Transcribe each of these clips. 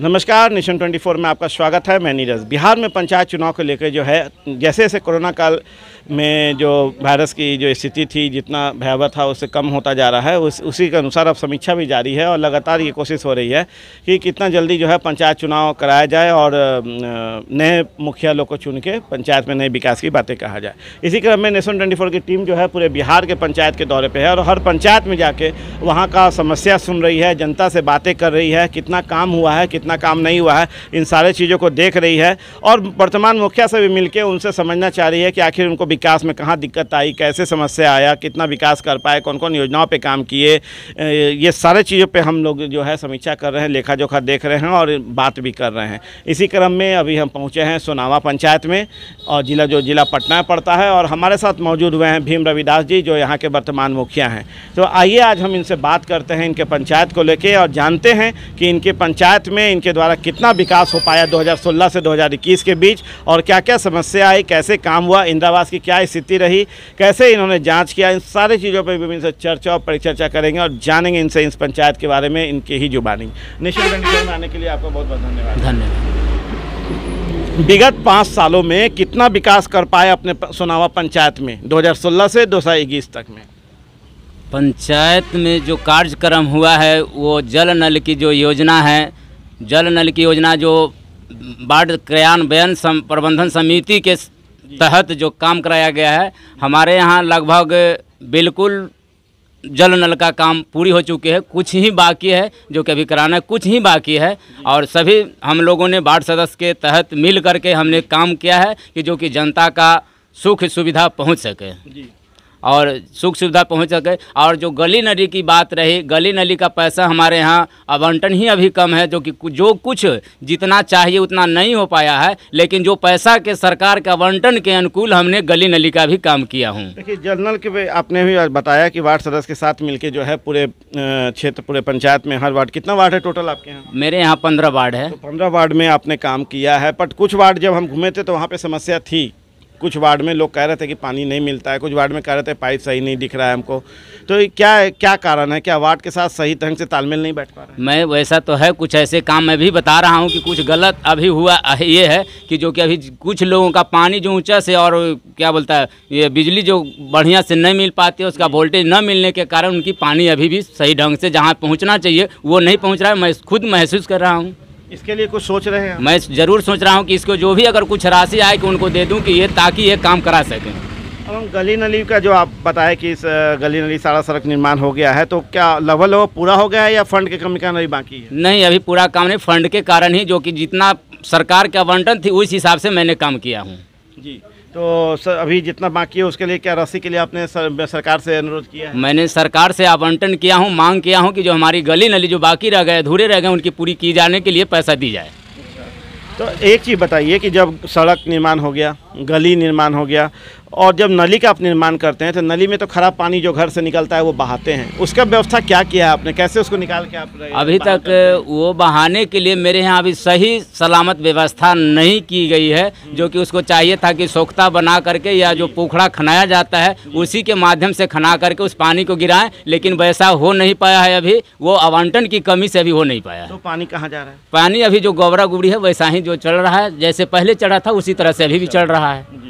नमस्कार नेशन 24 में आपका स्वागत है मैं नीरज बिहार में पंचायत चुनाव को लेकर जो है जैसे जैसे कोरोना काल में जो वायरस की जो स्थिति थी जितना भयावह था उससे कम होता जा रहा है उस उसी के अनुसार अब समीक्षा भी जारी है और लगातार ये कोशिश हो रही है कि कितना जल्दी जो है पंचायत चुनाव कराया जाए और नए मुखिया लोग को चुन के पंचायत में नए विकास की बातें कहा जाए इसी क्रम में नेशन ट्वेंटी की टीम जो है पूरे बिहार के पंचायत के दौरे पर है और हर पंचायत में जाके वहाँ का समस्या सुन रही है जनता से बातें कर रही है कितना काम हुआ है कितना काम नहीं हुआ है इन सारे चीज़ों को देख रही है और वर्तमान मुखिया से भी मिलकर उनसे समझना चाह रही है कि आखिर उनको विकास में कहाँ दिक्कत आई कैसे समस्या आया कितना विकास कर पाए कौन कौन योजनाओं पर काम किए ये सारे चीज़ों पर हम लोग जो है समीक्षा कर रहे हैं लेखा जोखा देख रहे हैं और बात भी कर रहे हैं इसी क्रम में अभी हम पहुँचे हैं सोनावा पंचायत में और जिला जो जिला पटना पड़ता है और हमारे साथ मौजूद हुए हैं भीम रविदास जी जो यहाँ के वर्तमान मुखिया हैं तो आइए आज हम इनसे बात करते हैं इनके पंचायत को लेके और जानते हैं कि इनके पंचायत में इनके द्वारा कितना विकास हो पाया 2016 से 2021 के बीच और क्या क्या समस्या आई कैसे काम हुआ इंदिरावास की क्या स्थिति रही कैसे इन्होंने जांच किया इन सारी चीज़ों पर भी इनसे चर्चा और परिचर्चा करेंगे और जानेंगे इनसे इस पंचायत के बारे में इनके ही जुबानी निश्चित में आने के लिए आपका बहुत बहुत धन्यवाद धन्यवाद विगत पाँच सालों में कितना विकास कर पाए अपने सोनावा पंचायत में दो से दो तक में पंचायत में जो कार्यक्रम हुआ है वो जल नल की जो योजना है जल नल की योजना जो बाढ़ क्रियान्वयन सम, प्रबंधन समिति के तहत जो काम कराया गया है हमारे यहाँ लगभग बिल्कुल जल नल का काम पूरी हो चुकी है कुछ ही बाकी है जो कि अभी कराना है कुछ ही बाकी है और सभी हम लोगों ने वार्ड सदस्य के तहत मिल करके हमने काम किया है कि जो कि जनता का सुख सुविधा पहुंच सके और सुख सुविधा पहुंच सके और जो गली नली की बात रही गली नली का पैसा हमारे यहाँ आवंटन ही अभी कम है जो कि जो कुछ जितना चाहिए उतना नहीं हो पाया है लेकिन जो पैसा के सरकार के आवंटन के अनुकूल हमने गली नली का भी काम किया हूँ देखिए जनरल के आपने भी बताया कि वार्ड सदस्य के साथ मिलकर जो है पूरे क्षेत्र पूरे पंचायत में हर वार्ड कितना वार्ड है टोटल आपके यहाँ मेरे यहाँ पंद्रह वार्ड है तो पंद्रह वार्ड में आपने काम किया है बट कुछ वार्ड जब हम घूमे थे तो वहाँ पर समस्या थी कुछ वार्ड में लोग कह रहे थे कि पानी नहीं मिलता है कुछ वार्ड में कह रहे थे पाइप सही नहीं दिख रहा है हमको तो क्या क्या कारण है क्या वार्ड के साथ सही ढंग से तालमेल नहीं बैठ पा रहा है? मैं वैसा तो है कुछ ऐसे काम मैं भी बता रहा हूँ कि कुछ गलत अभी हुआ ये है कि जो कि अभी कुछ लोगों का पानी जो ऊँचा से और क्या बोलता है ये बिजली जो बढ़िया से नहीं मिल पाती है उसका वोल्टेज न मिलने के कारण उनकी पानी अभी भी सही ढंग से जहाँ पहुँचना चाहिए वो नहीं पहुँच रहा है मैं खुद महसूस कर रहा हूँ इसके लिए कुछ सोच रहे हैं मैं जरूर सोच रहा हूँ कि इसको जो भी अगर कुछ राशि आए कि उनको दे दूँ कि ये ताकि ये काम करा सकें अब हम गली नली का जो आप बताए कि इस गली नली सारा सड़क निर्माण हो गया है तो क्या लवल वो पूरा हो गया है या फंड के कमी का नहीं बाकी है नहीं अभी पूरा काम नहीं फंड के कारण ही जो कि जितना सरकार का आवंटन थी उस हिसाब से मैंने काम किया हूँ जी तो सर अभी जितना बाकी है उसके लिए क्या राशि के लिए आपने सर, सरकार से अनुरोध किया है मैंने सरकार से आवंटन किया हूँ मांग किया हूँ कि जो हमारी गली नली जो बाकी रह गए अधूरे रह गए उनकी पूरी की जाने के लिए पैसा दी जाए तो एक चीज़ बताइए कि जब सड़क निर्माण हो गया गली निर्माण हो गया और जब नली का आप निर्माण करते हैं तो नली में तो खराब पानी जो घर से निकलता है वो बहाते हैं उसका व्यवस्था क्या किया है आपने कैसे उसको निकाल के आप अभी तक वो बहाने के लिए मेरे यहाँ अभी सही सलामत व्यवस्था नहीं की गई है जो कि उसको चाहिए था कि सोखता बना करके या जो पोखड़ा खनाया जाता है उसी के माध्यम से खना करके उस पानी को गिराएं लेकिन वैसा हो नहीं पाया है अभी वो आवंटन की कमी से अभी हो नहीं पाया है तो पानी कहाँ जा रहा है पानी अभी जो गोबरा गुबरी है वैसा ही जो चल रहा है जैसे पहले चढ़ा था उसी तरह से अभी भी चल रहा है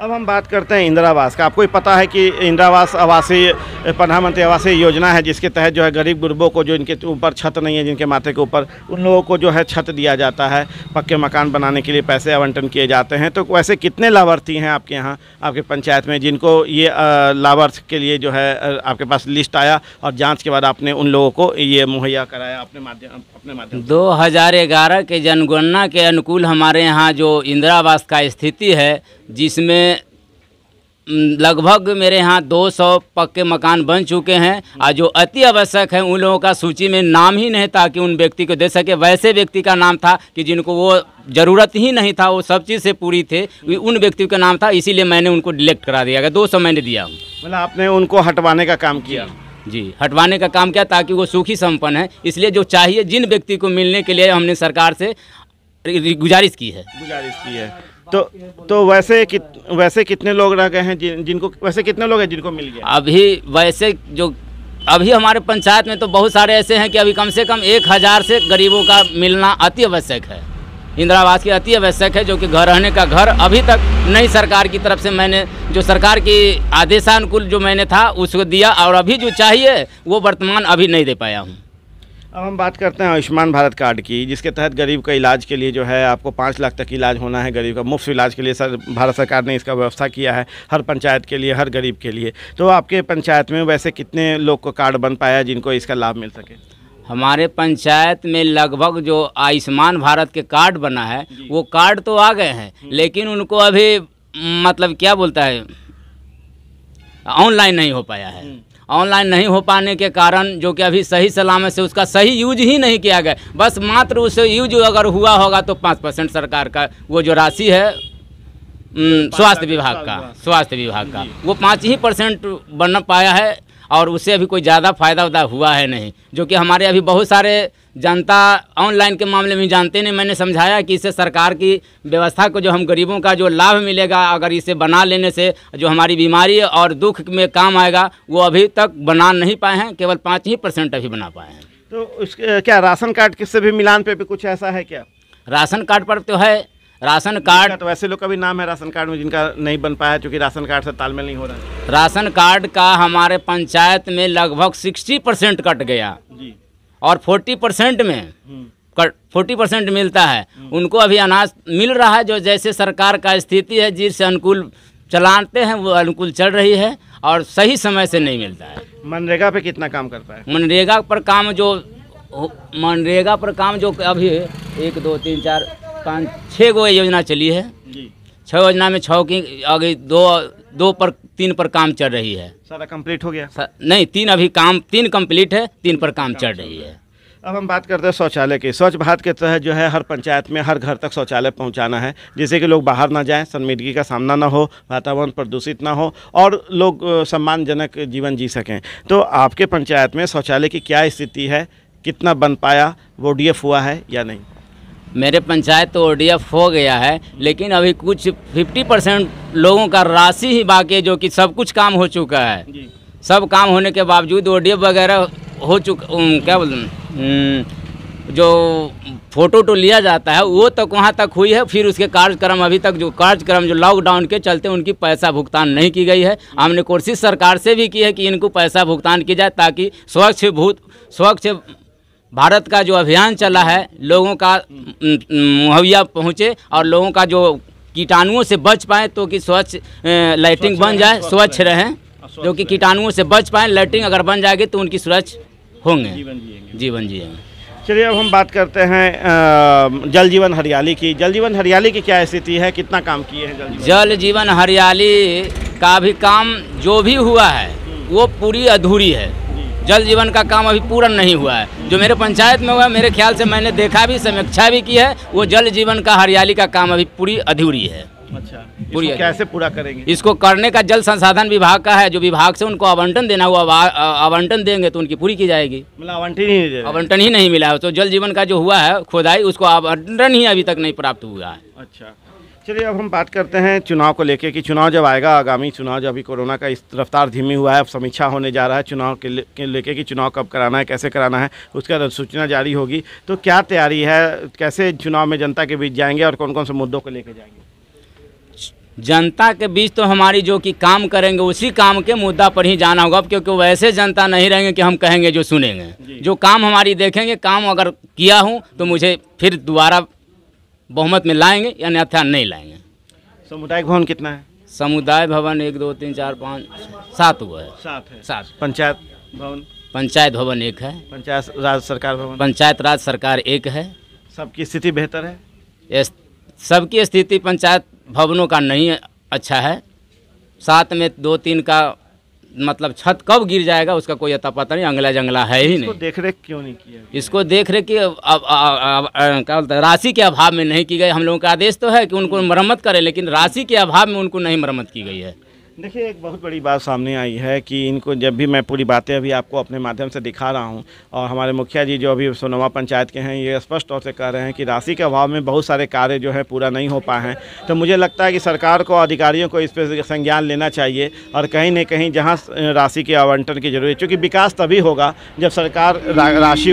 अब हम बात करते हैं इंदिरा आवास का आपको पता है कि इंदिरा आवास आवासीय प्रधानमंत्री आवासीय योजना है जिसके तहत जो है गरीब गुरबों को जो इनके ऊपर छत नहीं है जिनके माथे के ऊपर उन लोगों को जो है छत दिया जाता है पक्के मकान बनाने के लिए पैसे आवंटन किए जाते हैं तो वैसे कितने लाभार्थी हैं आपके यहाँ आपके पंचायत में जिनको ये लाभार्थ के लिए जो है आपके पास लिस्ट आया और जाँच के बाद आपने उन लोगों को ये मुहैया कराया अपने माध्यम अपने माध्यम दो के जनगणना के अनुकूल हमारे यहाँ जो इंदिरा आवास का स्थिति है जिसमें लगभग मेरे यहाँ 200 पक्के मकान बन चुके हैं और जो अति आवश्यक है उन लोगों का सूची में नाम ही नहीं था कि उन व्यक्ति को दे सके वैसे व्यक्ति का नाम था कि जिनको वो ज़रूरत ही नहीं था वो सब चीज़ से पूरी थे उन व्यक्ति का नाम था इसीलिए मैंने उनको डिलेक्ट करा दिया गया दो सौ मैंने दिया मतलब आपने उनको हटवाने का काम किया जी हटवाने का काम किया ताकि वो सुखी संपन्न है इसलिए जो चाहिए जिन व्यक्ति को मिलने के लिए हमने सरकार से गुजारिश की है गुजारिश की है तो तो वैसे कित, वैसे कितने लोग रह गए हैं जिन जिनको वैसे कितने लोग हैं जिनको मिल गया अभी वैसे जो अभी हमारे पंचायत में तो बहुत सारे ऐसे हैं कि अभी कम से कम एक हज़ार से गरीबों का मिलना अति आवश्यक है इंदिरा आवास की अति आवश्यक है जो कि घर रहने का घर अभी तक नई सरकार की तरफ से मैंने जो सरकार की आदेशानुकूल जो मैंने था उसको दिया और अभी जो चाहिए वो वर्तमान अभी नहीं दे पाया हूँ अब हम बात करते हैं आयुष्मान भारत कार्ड की जिसके तहत गरीब का इलाज के लिए जो है आपको पाँच लाख तक इलाज होना है गरीब का मुफ्त इलाज के लिए सर भारत सरकार ने इसका व्यवस्था किया है हर पंचायत के लिए हर गरीब के लिए तो आपके पंचायत में वैसे कितने लोग को कार्ड बन पाया जिनको इसका लाभ मिल सके हमारे पंचायत में लगभग जो आयुष्मान भारत के कार्ड बना है वो कार्ड तो आ गए हैं हम्म। लेकिन उनको अभी मतलब क्या बोलता है ऑनलाइन नहीं हो पाया है हम्म। ऑनलाइन नहीं हो पाने के कारण जो कि अभी सही सलामत से उसका सही यूज ही नहीं किया गया बस मात्र उसे यूज अगर हुआ होगा तो पाँच परसेंट सरकार का वो जो राशि है स्वास्थ्य विभाग का स्वास्थ्य विभाग का वो पाँच ही परसेंट बन पाया है और उससे अभी कोई ज़्यादा फायदा उदा हुआ है नहीं जो कि हमारे अभी बहुत सारे जनता ऑनलाइन के मामले में जानते नहीं मैंने समझाया कि इससे सरकार की व्यवस्था को जो हम गरीबों का जो लाभ मिलेगा अगर इसे बना लेने से जो हमारी बीमारी और दुख में काम आएगा वो अभी तक बना नहीं पाए हैं केवल पाँच ही परसेंट अभी बना पाए हैं तो उसके क्या राशन कार्ड किससे भी मिलान पे भी कुछ ऐसा है क्या राशन कार्ड पर तो है राशन कार्ड तो वैसे लोग का भी नाम है राशन कार्ड में जिनका नहीं बन पाया क्योंकि राशन कार्ड से तालमेल नहीं हो रहा राशन कार्ड का हमारे पंचायत में लगभग सिक्सटी परसेंट कट गया और फोर्टी परसेंट में हम्म। फोर्टी परसेंट मिलता है हम्म। उनको अभी अनाज मिल रहा है जो जैसे सरकार का स्थिति है जिससे अनुकूल चलाते हैं वो अनुकूल चल रही है और सही समय से नहीं मिलता है मनरेगा पे कितना काम करता है मनरेगा पर काम जो मनरेगा पर काम जो अभी एक दो तीन चार पाँच छः गो योजना चली है छः योजना में छः की अभी दो दो पर तीन पर काम चल रही है सारा कंप्लीट हो गया नहीं तीन अभी काम तीन कंप्लीट है तीन पर काम, काम चल रही है अब हम बात करते हैं शौचालय की स्वच्छ भारत के तहत जो है हर पंचायत में हर घर तक शौचालय पहुंचाना है जिससे कि लोग बाहर ना जाएं सनमीदगी का सामना ना हो वातावरण प्रदूषित ना हो और लोग सम्मानजनक जीवन जी सकें तो आपके पंचायत में शौचालय की क्या स्थिति है कितना बन पाया वो डी हुआ है या नहीं मेरे पंचायत तो ओडीएफ हो गया है लेकिन अभी कुछ 50 परसेंट लोगों का राशि ही बाकी है जो कि सब कुछ काम हो चुका है सब काम होने के बावजूद ओडीएफ वगैरह हो चुका क्या बोल जो फोटो तो लिया जाता है वो तक वहाँ तक हुई है फिर उसके कार्यक्रम अभी तक जो कार्यक्रम जो लॉकडाउन के चलते उनकी पैसा भुगतान नहीं की गई है हमने कोशिश सरकार से भी की है कि इनको पैसा भुगतान की जाए ताकि स्वच्छ भूत स्वच्छ भारत का जो अभियान चला है लोगों का मुहैया पहुँचे और लोगों का जो कीटाणुओं से बच पाए तो कि स्वच्छ लाइटिंग बन जाए स्वच्छ रहें हाँ, जो कि कीटाणुओं से बच पाए लाइटिंग अगर बन जाएगी तो उनकी सुरक्ष होंगे जीवन जी चलिए अब हम बात करते हैं जल जीवन हरियाली की जल जीवन हरियाली की क्या स्थिति है कितना काम किए हैं जल जीवन हरियाली का भी काम जो भी हुआ है वो पूरी अधूरी है जल जीवन का काम अभी पूरा नहीं हुआ है जो मेरे पंचायत में हुआ है मेरे ख्याल से मैंने देखा भी समीक्षा भी की है वो जल जीवन का हरियाली का काम अभी पूरी अधूरी है अच्छा पूरी कैसे पूरा करेंगे इसको करने का जल संसाधन विभाग का है जो विभाग से उनको आवंटन देना हुआ आवंटन देंगे तो उनकी पूरी की जाएगी मतलब आवंटन ही आवंटन ही नहीं मिला है तो जल जीवन का जो हुआ है खुदाई उसको आवंटन ही अभी तक नहीं प्राप्त हुआ है अच्छा चलिए अब हम बात करते हैं चुनाव को लेकर कि चुनाव जब आएगा आगामी चुनाव जब अभी कोरोना का इस रफ्तार धीमी हुआ है अब समीक्षा होने जा रहा है चुनाव के, ले, लेके कि चुनाव कब कराना है कैसे कराना है उसका अधिसूचना जारी होगी तो क्या तैयारी है कैसे चुनाव में जनता के बीच जाएंगे और कौन कौन से मुद्दों को लेके जाएंगे जनता के बीच तो हमारी जो कि काम करेंगे उसी काम के मुद्दा पर ही जाना होगा अब क्योंकि वैसे जनता नहीं रहेंगे कि हम कहेंगे जो सुनेंगे जो काम हमारी देखेंगे काम अगर किया हूँ तो मुझे फिर दोबारा बहुमत में लाएंगे या अन्यथा नहीं लाएंगे समुदाय भवन कितना है समुदाय भवन एक दो तीन चार पाँच सात वो है सात है सात पंचायत भवन पंचायत भवन एक है पंचायत राज सरकार भवन पंचायत राज सरकार एक है सबकी स्थिति बेहतर है सबकी स्थिति पंचायत भवनों का नहीं अच्छा है साथ में दो तीन का मतलब छत कब गिर जाएगा उसका कोई अता पता नहीं अंगला जंगला है ही नहीं देख रेख क्यों नहीं किया इसको देख रेख की क्या बोलते हैं राशि के अभाव में नहीं की गई हम लोगों का आदेश तो है कि उनको मरम्मत करें लेकिन राशि के अभाव में उनको नहीं मरम्मत की गई है देखिए एक बहुत बड़ी बात सामने आई है कि इनको जब भी मैं पूरी बातें अभी आपको अपने माध्यम से दिखा रहा हूं और हमारे मुखिया जी जो अभी सोनवा पंचायत के हैं ये स्पष्ट तौर से कह रहे हैं कि राशि के अभाव में बहुत सारे कार्य जो है पूरा नहीं हो पाए हैं तो मुझे लगता है कि सरकार को अधिकारियों को इस पर संज्ञान लेना चाहिए और कहीं ना कहीं जहाँ राशि के आवंटन की जरूरत चूँकि विकास तभी होगा जब सरकार राशि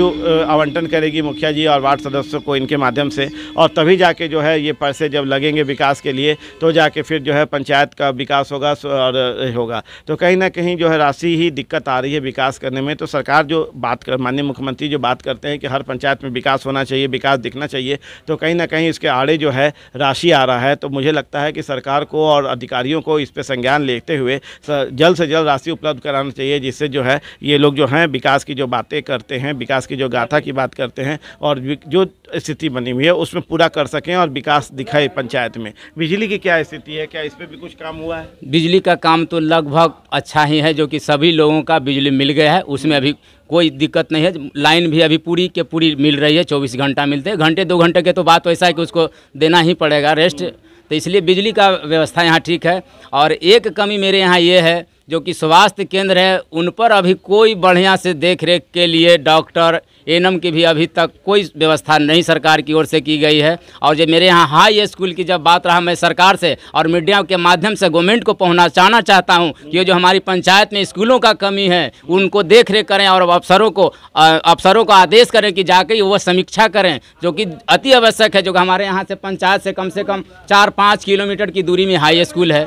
आवंटन करेगी मुखिया जी और वार्ड सदस्यों को इनके माध्यम से और तभी जाके जो है ये पैसे जब लगेंगे विकास के लिए तो जाके फिर जो है पंचायत का विकास होगा और होगा तो कहीं ना कहीं जो है राशि ही दिक्कत आ रही है विकास करने में तो सरकार जो बात कर माननीय मुख्यमंत्री जो बात करते हैं कि हर पंचायत में विकास होना चाहिए विकास दिखना चाहिए तो कहीं ना कहीं इसके आड़े जो है राशि आ रहा है तो मुझे लगता है कि सरकार को और अधिकारियों को इस पर संज्ञान लेते हुए जल्द से जल्द राशि उपलब्ध कराना चाहिए जिससे जो है ये लोग जो हैं विकास की जो बातें करते हैं विकास की जो गाथा की बात करते हैं और जो स्थिति बनी हुई है उसमें पूरा कर सकें और विकास दिखाए पंचायत में बिजली की क्या स्थिति है क्या इस पर भी कुछ काम हुआ है बिजली का काम तो लगभग अच्छा ही है जो कि सभी लोगों का बिजली मिल गया है उसमें अभी कोई दिक्कत नहीं है लाइन भी अभी पूरी के पूरी मिल रही है चौबीस घंटा मिलते हैं घंटे दो घंटे के तो बात वैसा तो है कि उसको देना ही पड़ेगा रेस्ट तो इसलिए बिजली का व्यवस्था यहाँ ठीक है और एक कमी मेरे यहाँ ये है जो कि स्वास्थ्य केंद्र है उन पर अभी कोई बढ़िया से देख रेख के लिए डॉक्टर एनम की भी अभी तक कोई व्यवस्था नहीं सरकार की ओर से की गई है और जब मेरे यहाँ हाई स्कूल की जब बात रहा मैं सरकार से और मीडिया के माध्यम से गवर्नमेंट को पहुँचाना चाहता हूँ कि जो हमारी पंचायत में स्कूलों का कमी है उनको देख रेख करें और अफसरों को अफसरों को आदेश करें कि जाके वह समीक्षा करें जो कि अति आवश्यक है जो हमारे यहाँ से पंचायत से कम से कम चार पाँच किलोमीटर की दूरी में हाई स्कूल है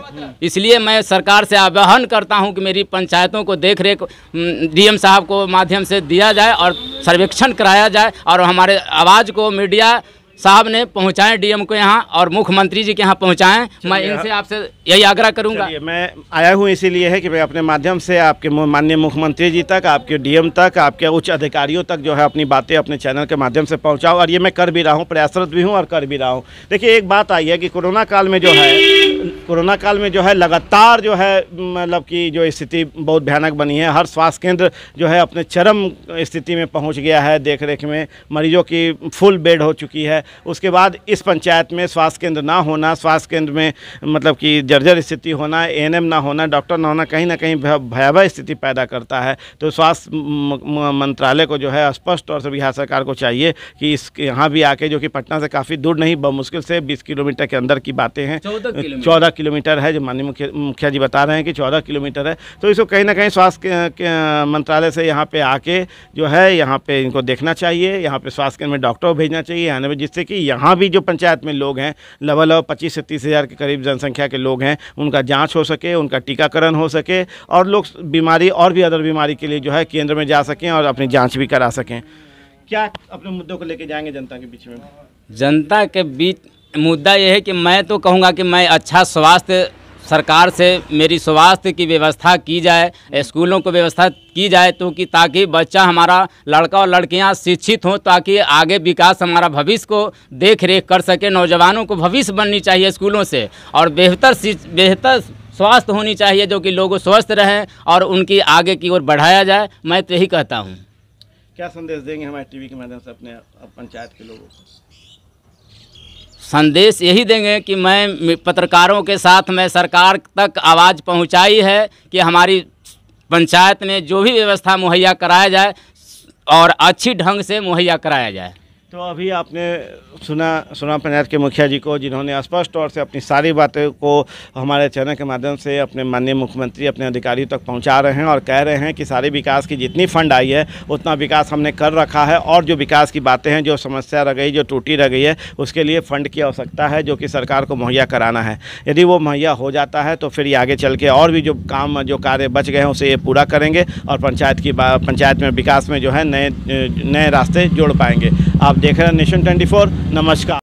इसलिए मैं सरकार से आह्वान करता हूँ कि मेरी पंचायतों को देख रेख डी साहब को माध्यम से दिया जाए और सर्वे निरीक्षण कराया जाए और हमारे आवाज़ को मीडिया साहब ने पहुंचाएं डीएम को यहाँ और मुख्यमंत्री जी के यहाँ पहुंचाएं मैं इनसे आपसे यही आग्रह करूंगा मैं आया हूँ इसीलिए है कि मैं अपने माध्यम से आपके माननीय मुख्यमंत्री जी तक आपके डीएम तक आपके उच्च अधिकारियों तक जो है अपनी बातें अपने चैनल के माध्यम से पहुँचाऊँ और ये मैं कर भी रहा हूँ प्रयासरत भी हूँ और कर भी रहा हूँ देखिए एक बात आई है कि कोरोना काल में जो है कोरोना काल में जो है लगातार जो है मतलब कि जो स्थिति बहुत भयानक बनी है हर स्वास्थ्य केंद्र जो है अपने चरम स्थिति में पहुंच गया है देख रेख में मरीजों की फुल बेड हो चुकी है उसके बाद इस पंचायत में स्वास्थ्य केंद्र ना होना स्वास्थ्य केंद्र में मतलब कि जर्जर स्थिति होना ए ना होना डॉक्टर ना होना कहीं ना कहीं भयावह स्थिति पैदा करता है तो स्वास्थ्य मंत्रालय को जो है स्पष्ट तौर से बिहार सरकार को चाहिए कि इस यहाँ भी आके जो कि पटना से काफ़ी दूर नहीं मुश्किल से बीस किलोमीटर के अंदर की बातें हैं चौदह चौदह किलोमीटर है जो माननीय मुखिया मुखिया जी बता रहे हैं कि चौदह किलोमीटर है तो इसको कहीं ना कहीं स्वास्थ्य मंत्रालय से यहाँ पे आके जो है यहाँ पे इनको देखना चाहिए यहाँ पे स्वास्थ्य केंद्र में डॉक्टर भेजना चाहिए यहाँ पर जिससे कि यहाँ भी जो पंचायत में लोग हैं लवल लगभग पच्चीस से तीस हज़ार के करीब जनसंख्या के लोग हैं उनका जाँच हो सके उनका टीकाकरण हो सके और लोग बीमारी और भी अदर बीमारी के लिए जो है केंद्र में जा सकें और अपनी जाँच भी करा सकें क्या अपने मुद्दों को लेकर जाएंगे जनता के बीच में जनता के बीच मुद्दा यह है कि मैं तो कहूँगा कि मैं अच्छा स्वास्थ्य सरकार से मेरी स्वास्थ्य की व्यवस्था की जाए स्कूलों को व्यवस्था की जाए तो कि ताकि बच्चा हमारा लड़का और लड़कियां शिक्षित हों ताकि आगे विकास हमारा भविष्य को देख रेख कर सके नौजवानों को भविष्य बननी चाहिए स्कूलों से और बेहतर बेहतर स्वास्थ्य होनी चाहिए जो कि लोग स्वस्थ रहें और उनकी आगे की ओर बढ़ाया जाए मैं तो यही कहता हूँ क्या संदेश देंगे हमारे टी के माध्यम से अपने पंचायत के लोगों को संदेश यही देंगे कि मैं पत्रकारों के साथ मैं सरकार तक आवाज़ पहुंचाई है कि हमारी पंचायत में जो भी व्यवस्था मुहैया कराया जाए और अच्छी ढंग से मुहैया कराया जाए तो अभी आपने सुना सुना पंचायत के मुखिया जी को जिन्होंने स्पष्ट तौर से अपनी सारी बातें को हमारे चैनल के माध्यम से अपने माननीय मुख्यमंत्री अपने अधिकारियों तक पहुंचा रहे हैं और कह रहे हैं कि सारे विकास की जितनी फंड आई है उतना विकास हमने कर रखा है और जो विकास की बातें हैं जो समस्या रह गई जो टूटी रह गई है उसके लिए फ़ंड की आवश्यकता है जो कि सरकार को मुहैया कराना है यदि वो मुहैया हो जाता है तो फिर ये आगे चल के और भी जो काम जो कार्य बच गए हैं उसे ये पूरा करेंगे और पंचायत की पंचायत में विकास में जो है नए नए रास्ते जोड़ पाएंगे आप देख रहे हैं नेशन 24 नमस्कार